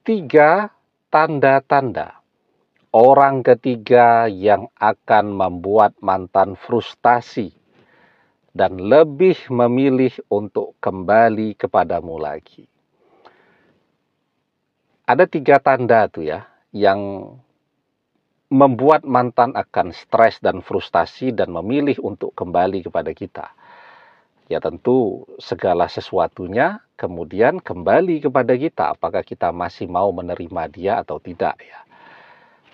tiga tanda-tanda orang ketiga yang akan membuat mantan frustasi dan lebih memilih untuk kembali kepadamu lagi. Ada tiga tanda tuh ya yang membuat mantan akan stres dan frustasi dan memilih untuk kembali kepada kita. Ya tentu segala sesuatunya kemudian kembali kepada kita apakah kita masih mau menerima dia atau tidak ya.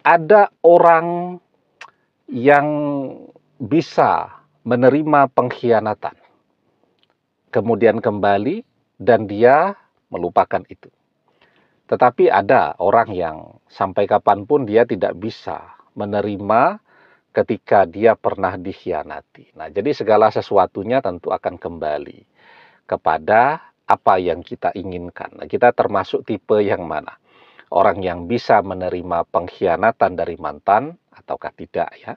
Ada orang yang bisa menerima pengkhianatan. Kemudian kembali dan dia melupakan itu. Tetapi ada orang yang sampai kapanpun dia tidak bisa menerima ketika dia pernah dikhianati. Nah, jadi segala sesuatunya tentu akan kembali kepada apa yang kita inginkan. Nah, kita termasuk tipe yang mana? Orang yang bisa menerima pengkhianatan dari mantan ataukah tidak ya.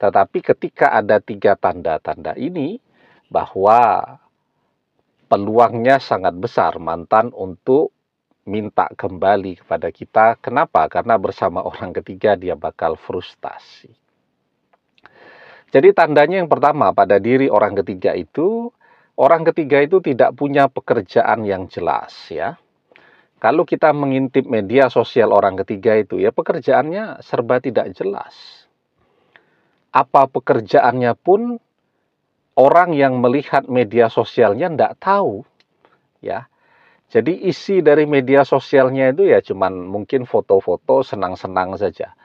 Tetapi ketika ada tiga tanda-tanda ini bahwa peluangnya sangat besar mantan untuk minta kembali kepada kita. Kenapa? Karena bersama orang ketiga dia bakal frustasi. Jadi tandanya yang pertama pada diri orang ketiga itu Orang ketiga itu tidak punya pekerjaan yang jelas ya. Kalau kita mengintip media sosial orang ketiga itu ya pekerjaannya serba tidak jelas. Apa pekerjaannya pun orang yang melihat media sosialnya tidak tahu ya. Jadi isi dari media sosialnya itu ya cuman mungkin foto-foto senang-senang saja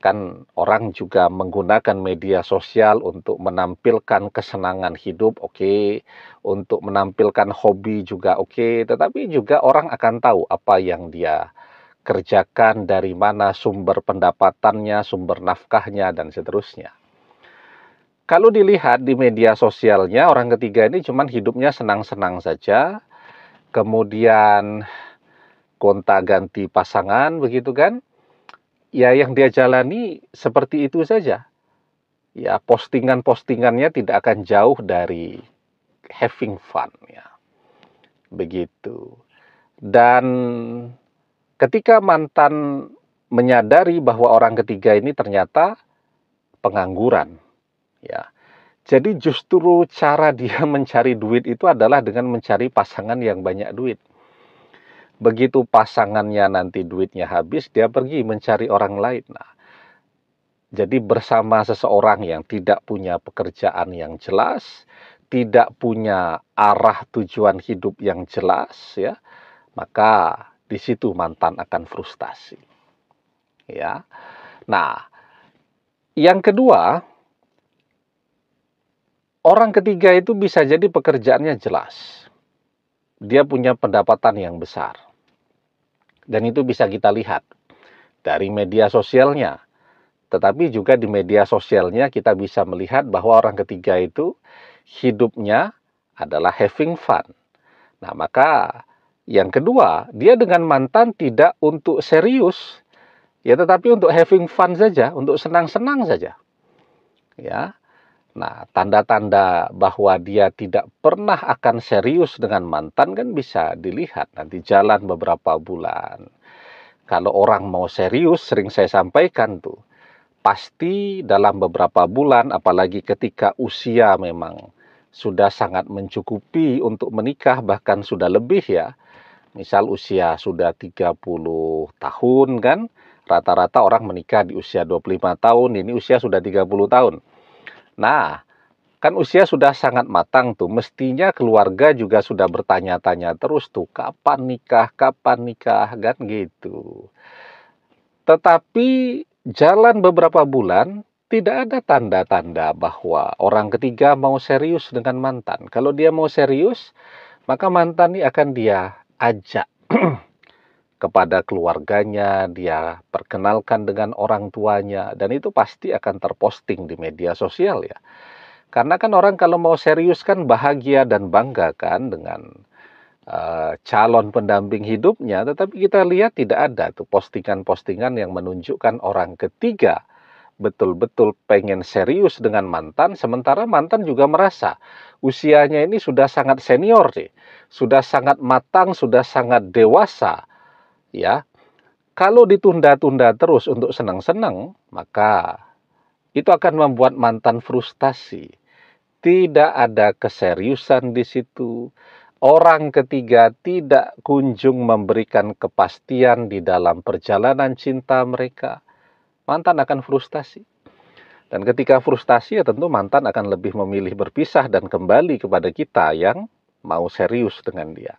kan orang juga menggunakan media sosial untuk menampilkan kesenangan hidup, oke, okay. untuk menampilkan hobi juga oke, okay. tetapi juga orang akan tahu apa yang dia kerjakan, dari mana sumber pendapatannya, sumber nafkahnya dan seterusnya. Kalau dilihat di media sosialnya orang ketiga ini cuman hidupnya senang-senang saja, kemudian kontak ganti pasangan begitu kan? ya yang dia jalani seperti itu saja. Ya, postingan-postingannya tidak akan jauh dari having fun ya. Begitu. Dan ketika mantan menyadari bahwa orang ketiga ini ternyata pengangguran ya. Jadi justru cara dia mencari duit itu adalah dengan mencari pasangan yang banyak duit. Begitu pasangannya nanti duitnya habis, dia pergi mencari orang lain. Nah, jadi bersama seseorang yang tidak punya pekerjaan yang jelas, tidak punya arah tujuan hidup yang jelas, ya, maka di situ mantan akan frustasi. Ya, nah, yang kedua, orang ketiga itu bisa jadi pekerjaannya jelas, dia punya pendapatan yang besar dan itu bisa kita lihat dari media sosialnya. Tetapi juga di media sosialnya kita bisa melihat bahwa orang ketiga itu hidupnya adalah having fun. Nah, maka yang kedua, dia dengan mantan tidak untuk serius, ya tetapi untuk having fun saja, untuk senang-senang saja. Ya. Nah, tanda-tanda bahwa dia tidak pernah akan serius dengan mantan kan bisa dilihat nanti jalan beberapa bulan. Kalau orang mau serius, sering saya sampaikan tuh, pasti dalam beberapa bulan, apalagi ketika usia memang sudah sangat mencukupi untuk menikah, bahkan sudah lebih ya. Misal usia sudah 30 tahun kan, rata-rata orang menikah di usia 25 tahun, ini usia sudah 30 tahun Nah, kan usia sudah sangat matang tuh. Mestinya keluarga juga sudah bertanya-tanya terus tuh, kapan nikah, kapan nikah, kan gitu. Tetapi jalan beberapa bulan tidak ada tanda-tanda bahwa orang ketiga mau serius dengan mantan. Kalau dia mau serius, maka mantan ini akan dia ajak kepada keluarganya, dia perkenalkan dengan orang tuanya, dan itu pasti akan terposting di media sosial ya. Karena kan orang kalau mau serius kan bahagia dan bangga kan dengan uh, calon pendamping hidupnya, tetapi kita lihat tidak ada tuh postingan-postingan yang menunjukkan orang ketiga betul-betul pengen serius dengan mantan, sementara mantan juga merasa usianya ini sudah sangat senior sih sudah sangat matang, sudah sangat dewasa ya kalau ditunda-tunda terus untuk senang-senang maka itu akan membuat mantan frustasi tidak ada keseriusan di situ Orang ketiga tidak kunjung memberikan kepastian di dalam perjalanan cinta mereka. Mantan akan frustasi. Dan ketika frustasi ya tentu mantan akan lebih memilih berpisah dan kembali kepada kita yang mau serius dengan dia.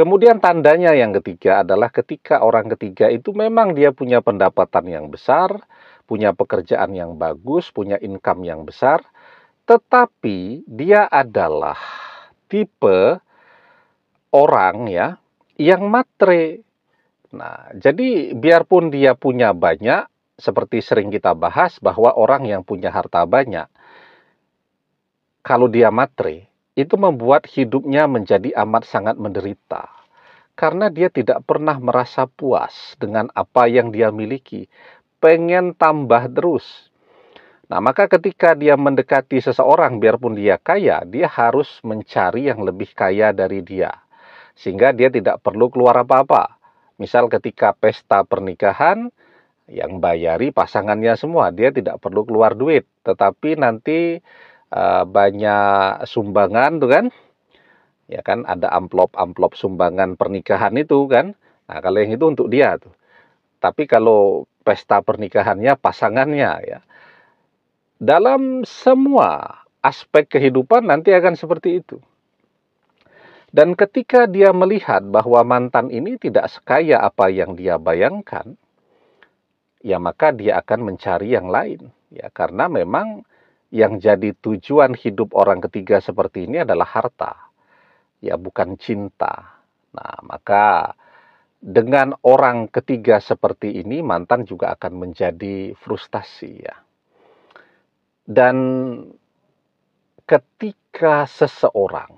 Kemudian tandanya yang ketiga adalah ketika orang ketiga itu memang dia punya pendapatan yang besar, punya pekerjaan yang bagus, punya income yang besar, tetapi dia adalah tipe orang ya yang matre. Nah, jadi biarpun dia punya banyak, seperti sering kita bahas bahwa orang yang punya harta banyak, kalau dia matre, itu membuat hidupnya menjadi amat sangat menderita karena dia tidak pernah merasa puas dengan apa yang dia miliki, pengen tambah terus. Nah, maka ketika dia mendekati seseorang, biarpun dia kaya, dia harus mencari yang lebih kaya dari dia, sehingga dia tidak perlu keluar apa-apa. Misal, ketika pesta pernikahan yang bayari pasangannya semua, dia tidak perlu keluar duit, tetapi nanti Eh, banyak sumbangan tuh kan ya kan ada amplop-amplop sumbangan pernikahan itu kan nah kalau yang itu untuk dia tuh tapi kalau pesta pernikahannya pasangannya ya dalam semua aspek kehidupan nanti akan seperti itu dan ketika dia melihat bahwa mantan ini tidak sekaya apa yang dia bayangkan ya maka dia akan mencari yang lain ya karena memang yang jadi tujuan hidup orang ketiga seperti ini adalah harta, ya bukan cinta. Nah, maka dengan orang ketiga seperti ini mantan juga akan menjadi frustasi ya. Dan ketika seseorang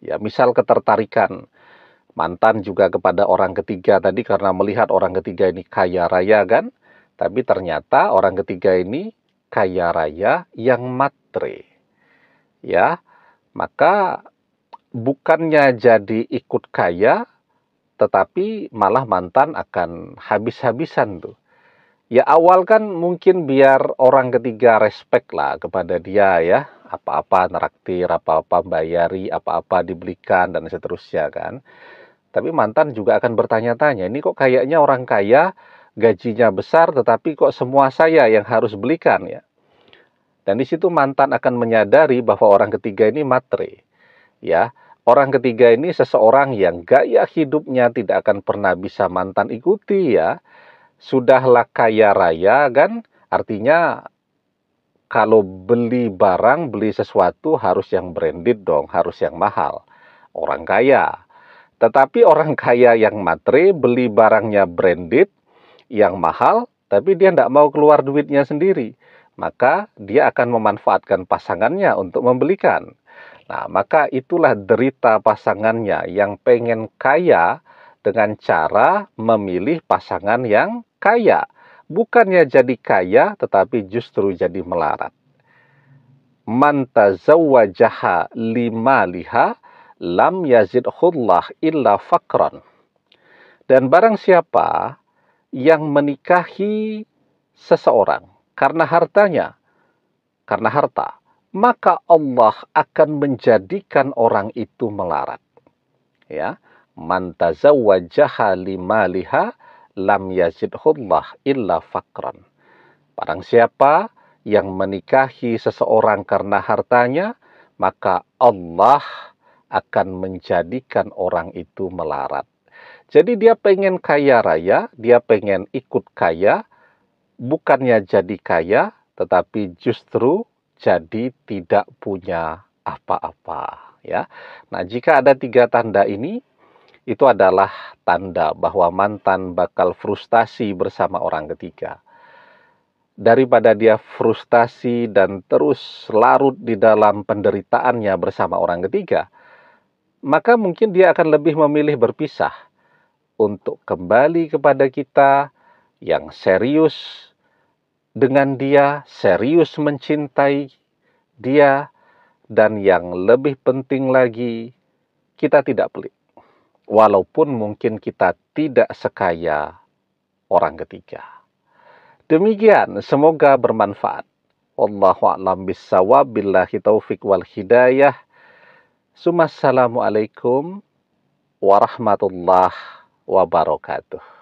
ya misal ketertarikan mantan juga kepada orang ketiga tadi karena melihat orang ketiga ini kaya raya kan, tapi ternyata orang ketiga ini kaya raya yang matre. Ya, maka bukannya jadi ikut kaya, tetapi malah mantan akan habis-habisan tuh. Ya awal kan mungkin biar orang ketiga respect lah kepada dia ya. Apa-apa neraktir, apa-apa bayari, apa-apa dibelikan, dan seterusnya kan. Tapi mantan juga akan bertanya-tanya, ini kok kayaknya orang kaya gajinya besar tetapi kok semua saya yang harus belikan ya. Dan di situ mantan akan menyadari bahwa orang ketiga ini matre. Ya, orang ketiga ini seseorang yang gaya hidupnya tidak akan pernah bisa mantan ikuti ya. Sudahlah kaya raya kan artinya kalau beli barang, beli sesuatu harus yang branded dong, harus yang mahal. Orang kaya. Tetapi orang kaya yang matre beli barangnya branded, yang mahal, tapi dia tidak mau keluar duitnya sendiri. Maka dia akan memanfaatkan pasangannya untuk membelikan. Nah, maka itulah derita pasangannya yang pengen kaya dengan cara memilih pasangan yang kaya. Bukannya jadi kaya, tetapi justru jadi melarat. zawajaha lima liha lam yazid illa fakran. Dan barang siapa yang menikahi seseorang karena hartanya, karena harta, maka Allah akan menjadikan orang itu melarat. Ya, man tazawwajaha limaliha lam yazidhullah illa fakran. Barang siapa yang menikahi seseorang karena hartanya, maka Allah akan menjadikan orang itu melarat. Jadi dia pengen kaya raya, dia pengen ikut kaya, bukannya jadi kaya, tetapi justru jadi tidak punya apa-apa. Ya, nah jika ada tiga tanda ini, itu adalah tanda bahwa mantan bakal frustasi bersama orang ketiga. Daripada dia frustasi dan terus larut di dalam penderitaannya bersama orang ketiga, maka mungkin dia akan lebih memilih berpisah untuk kembali kepada kita yang serius dengan Dia, serius mencintai Dia, dan yang lebih penting lagi, kita tidak pelit. Walaupun mungkin kita tidak sekaya orang ketiga. Demikian, semoga bermanfaat. Wallahu a'lam bissawab billahi taufik wal hidayah. Assalamualaikum warahmatullahi wabarakatuh.